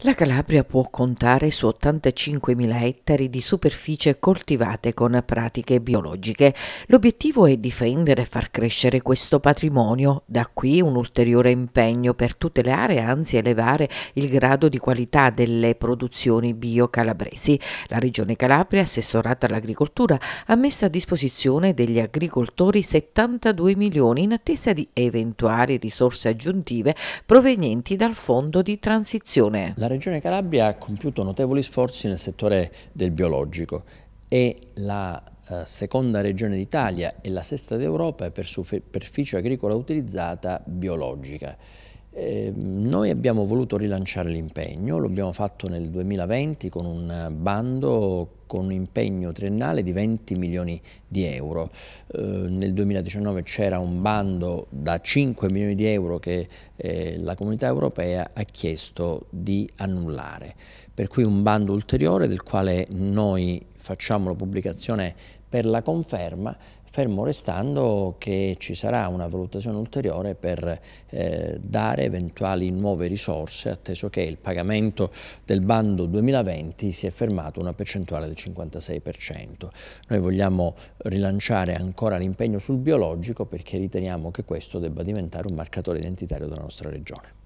La Calabria può contare su 85.000 ettari di superficie coltivate con pratiche biologiche. L'obiettivo è difendere e far crescere questo patrimonio. Da qui un ulteriore impegno per tutelare e anzi elevare il grado di qualità delle produzioni biocalabresi. La Regione Calabria, assessorata all'agricoltura, ha messo a disposizione degli agricoltori 72 milioni in attesa di eventuali risorse aggiuntive provenienti dal Fondo di Transizione. La la Regione Calabria ha compiuto notevoli sforzi nel settore del biologico e la eh, seconda regione d'Italia e la sesta d'Europa per superficie agricola utilizzata biologica. Ehm, noi abbiamo voluto rilanciare l'impegno, lo abbiamo fatto nel 2020 con un bando con un impegno triennale di 20 milioni di euro. Eh, nel 2019 c'era un bando da 5 milioni di euro che eh, la comunità europea ha chiesto di annullare, per cui un bando ulteriore del quale noi facciamo una pubblicazione per la conferma, fermo restando che ci sarà una valutazione ulteriore per eh, dare eventuali nuove risorse, atteso che il pagamento del bando 2020 si è fermato a una percentuale del 56%. Noi vogliamo rilanciare ancora l'impegno sul biologico perché riteniamo che questo debba diventare un marcatore identitario della nostra regione.